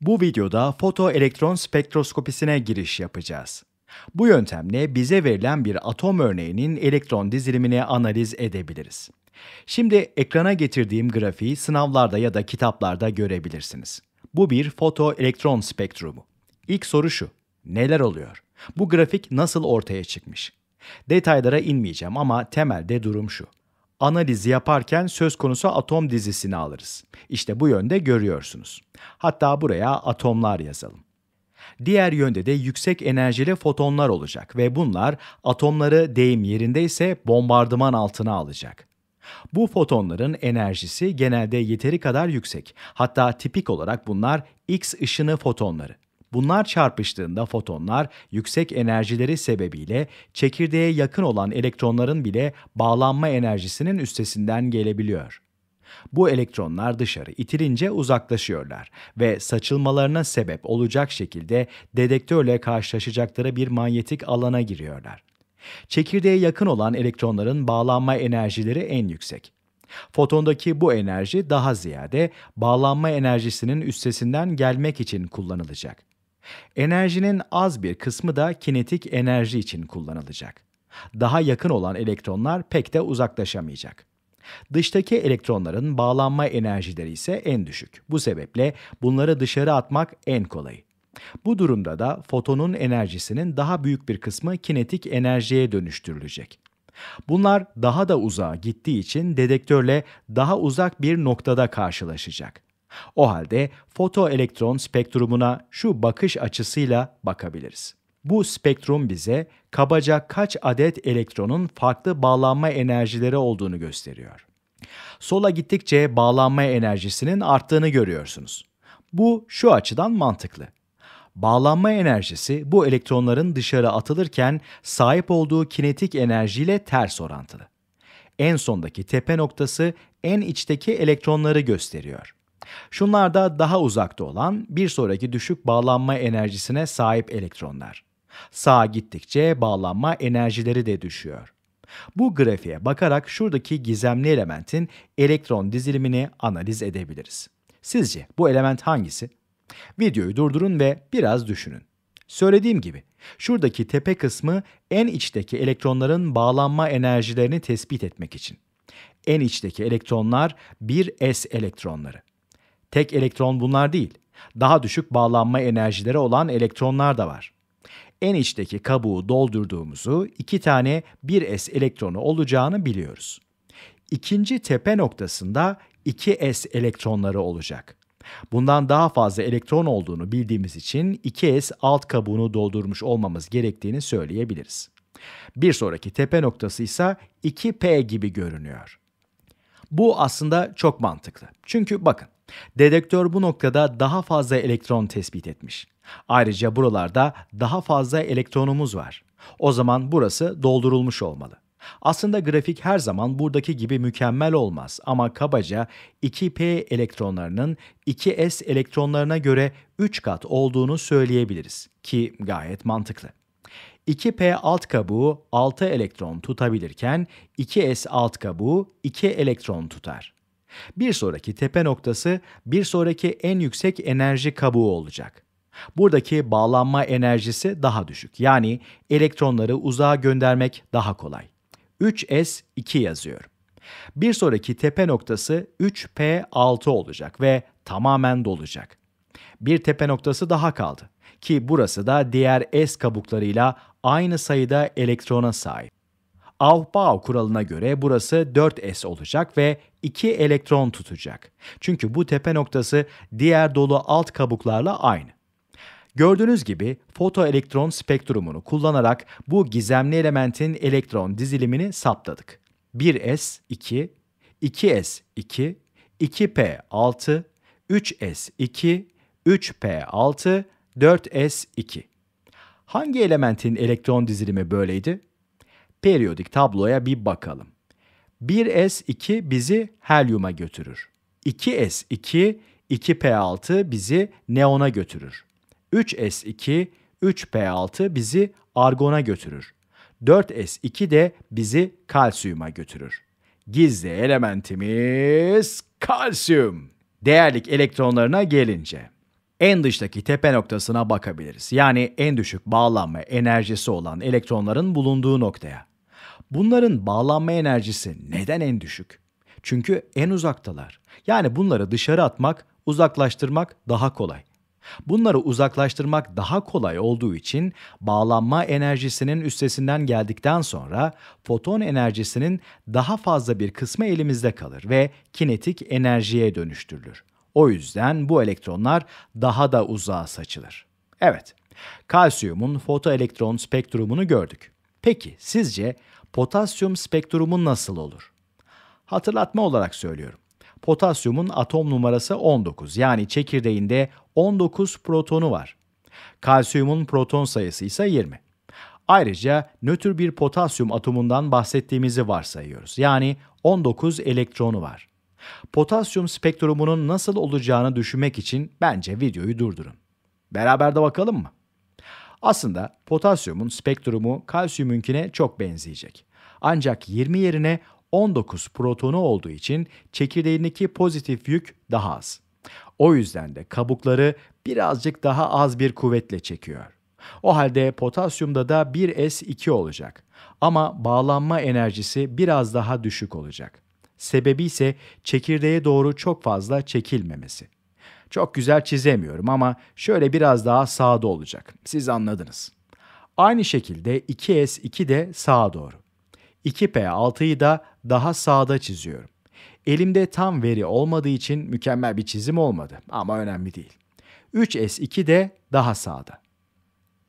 Bu videoda fotoelektron spektroskopisine giriş yapacağız. Bu yöntemle bize verilen bir atom örneğinin elektron dizilimini analiz edebiliriz. Şimdi ekrana getirdiğim grafiği sınavlarda ya da kitaplarda görebilirsiniz. Bu bir fotoelektron spektrumu. İlk soru şu, neler oluyor? Bu grafik nasıl ortaya çıkmış? Detaylara inmeyeceğim ama temelde durum şu analizi yaparken söz konusu atom dizisini alırız. İşte bu yönde görüyorsunuz. Hatta buraya atomlar yazalım. Diğer yönde de yüksek enerjili fotonlar olacak ve bunlar atomları deyim yerinde ise bombardıman altına alacak. Bu fotonların enerjisi genelde yeteri kadar yüksek. Hatta tipik olarak bunlar X ışını fotonları. Bunlar çarpıştığında fotonlar yüksek enerjileri sebebiyle çekirdeğe yakın olan elektronların bile bağlanma enerjisinin üstesinden gelebiliyor. Bu elektronlar dışarı itilince uzaklaşıyorlar ve saçılmalarına sebep olacak şekilde dedektörle karşılaşacakları bir manyetik alana giriyorlar. Çekirdeğe yakın olan elektronların bağlanma enerjileri en yüksek. Fotondaki bu enerji daha ziyade bağlanma enerjisinin üstesinden gelmek için kullanılacak. Enerjinin az bir kısmı da kinetik enerji için kullanılacak. Daha yakın olan elektronlar pek de uzaklaşamayacak. Dıştaki elektronların bağlanma enerjileri ise en düşük. Bu sebeple bunları dışarı atmak en kolayı. Bu durumda da fotonun enerjisinin daha büyük bir kısmı kinetik enerjiye dönüştürülecek. Bunlar daha da uzağa gittiği için dedektörle daha uzak bir noktada karşılaşacak. O halde fotoelektron spektrumuna şu bakış açısıyla bakabiliriz. Bu spektrum bize kabaca kaç adet elektronun farklı bağlanma enerjileri olduğunu gösteriyor. Sola gittikçe bağlanma enerjisinin arttığını görüyorsunuz. Bu şu açıdan mantıklı. Bağlanma enerjisi bu elektronların dışarı atılırken sahip olduğu kinetik enerjiyle ters orantılı. En sondaki tepe noktası en içteki elektronları gösteriyor. Şunlarda daha uzakta olan bir sonraki düşük bağlanma enerjisine sahip elektronlar. Sağa gittikçe bağlanma enerjileri de düşüyor. Bu grafiğe bakarak şuradaki gizemli elementin elektron dizilimini analiz edebiliriz. Sizce bu element hangisi? Videoyu durdurun ve biraz düşünün. Söylediğim gibi şuradaki tepe kısmı en içteki elektronların bağlanma enerjilerini tespit etmek için. En içteki elektronlar 1s elektronları. Tek elektron bunlar değil. Daha düşük bağlanma enerjileri olan elektronlar da var. En içteki kabuğu doldurduğumuzu iki tane 1s elektronu olacağını biliyoruz. İkinci tepe noktasında 2s elektronları olacak. Bundan daha fazla elektron olduğunu bildiğimiz için 2s alt kabuğunu doldurmuş olmamız gerektiğini söyleyebiliriz. Bir sonraki tepe noktası ise 2p gibi görünüyor. Bu aslında çok mantıklı. Çünkü bakın Dedektör bu noktada daha fazla elektron tespit etmiş. Ayrıca buralarda daha fazla elektronumuz var. O zaman burası doldurulmuş olmalı. Aslında grafik her zaman buradaki gibi mükemmel olmaz ama kabaca 2p elektronlarının 2s elektronlarına göre 3 kat olduğunu söyleyebiliriz ki gayet mantıklı. 2p alt kabuğu 6 elektron tutabilirken 2s alt kabuğu 2 elektron tutar. Bir sonraki tepe noktası bir sonraki en yüksek enerji kabuğu olacak. Buradaki bağlanma enerjisi daha düşük. Yani elektronları uzağa göndermek daha kolay. 3s2 yazıyor. Bir sonraki tepe noktası 3p6 olacak ve tamamen dolacak. Bir tepe noktası daha kaldı ki burası da diğer S kabuklarıyla aynı sayıda elektrona sahip. Aufbau kuralına göre burası 4s olacak ve 2 elektron tutacak. Çünkü bu tepe noktası diğer dolu alt kabuklarla aynı. Gördüğünüz gibi fotoelektron spektrumunu kullanarak bu gizemli elementin elektron dizilimini saptadık. 1s2, 2s2, 2p6, 3s2, 3p6, 4s2. Hangi elementin elektron dizilimi böyleydi? periyodik tabloya bir bakalım. 1S2 bizi helyuma götürür. 2S2, 2P6 bizi neona götürür. 3S2, 3P6 bizi argona götürür. 4S2 de bizi kalsiyuma götürür. Gizli elementimiz kalsiyum. Değerlik elektronlarına gelince en dıştaki tepe noktasına bakabiliriz. Yani en düşük bağlanma enerjisi olan elektronların bulunduğu noktaya. Bunların bağlanma enerjisi neden en düşük? Çünkü en uzaktalar. Yani bunları dışarı atmak, uzaklaştırmak daha kolay. Bunları uzaklaştırmak daha kolay olduğu için bağlanma enerjisinin üstesinden geldikten sonra foton enerjisinin daha fazla bir kısmı elimizde kalır ve kinetik enerjiye dönüştürülür. O yüzden bu elektronlar daha da uzağa saçılır. Evet, kalsiyumun fotoelektron spektrumunu gördük. Peki sizce potasyum spektrumu nasıl olur? Hatırlatma olarak söylüyorum. Potasyumun atom numarası 19 yani çekirdeğinde 19 protonu var. Kalsiyumun proton sayısı ise 20. Ayrıca nötr bir potasyum atomundan bahsettiğimizi varsayıyoruz. Yani 19 elektronu var. Potasyum spektrumunun nasıl olacağını düşünmek için bence videoyu durdurun. Beraber de bakalım mı? Aslında potasyumun spektrumu kalsiyumunkine çok benzeyecek. Ancak 20 yerine 19 protonu olduğu için çekirdeğindeki pozitif yük daha az. O yüzden de kabukları birazcık daha az bir kuvvetle çekiyor. O halde potasyumda da 1s2 olacak ama bağlanma enerjisi biraz daha düşük olacak. Sebebi ise çekirdeğe doğru çok fazla çekilmemesi. Çok güzel çizemiyorum ama şöyle biraz daha sağda olacak. Siz anladınız. Aynı şekilde 2S2 de sağa doğru. 2P6'yı da daha sağda çiziyorum. Elimde tam veri olmadığı için mükemmel bir çizim olmadı ama önemli değil. 3S2 de daha sağda.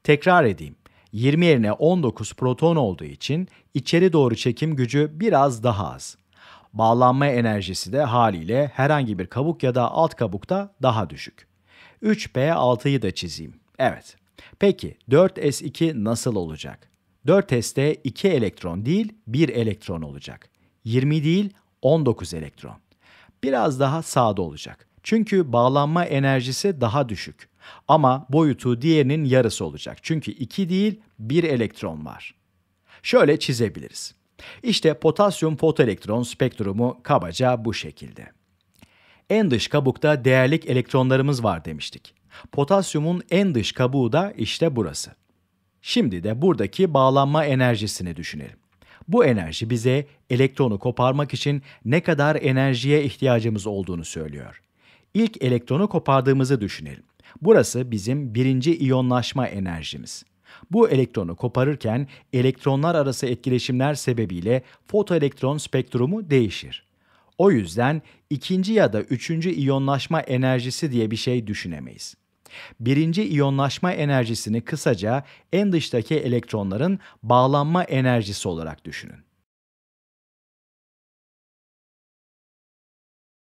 Tekrar edeyim. 20 yerine 19 proton olduğu için içeri doğru çekim gücü biraz daha az. Bağlanma enerjisi de haliyle herhangi bir kabuk ya da alt kabukta daha düşük. 3P6'yı da çizeyim. Evet. Peki 4S2 nasıl olacak? 4S'te 2 elektron değil 1 elektron olacak. 20 değil 19 elektron. Biraz daha sağda olacak. Çünkü bağlanma enerjisi daha düşük. Ama boyutu diğerinin yarısı olacak. Çünkü 2 değil 1 elektron var. Şöyle çizebiliriz. İşte potasyum fotoelektron spektrumu kabaca bu şekilde. En dış kabukta değerlik elektronlarımız var demiştik. Potasyumun en dış kabuğu da işte burası. Şimdi de buradaki bağlanma enerjisini düşünelim. Bu enerji bize elektronu koparmak için ne kadar enerjiye ihtiyacımız olduğunu söylüyor. İlk elektronu kopardığımızı düşünelim. Burası bizim birinci iyonlaşma enerjimiz. Bu elektronu koparırken elektronlar arası etkileşimler sebebiyle fotoelektron spektrumu değişir. O yüzden ikinci ya da üçüncü iyonlaşma enerjisi diye bir şey düşünemeyiz. Birinci iyonlaşma enerjisini kısaca en dıştaki elektronların bağlanma enerjisi olarak düşünün.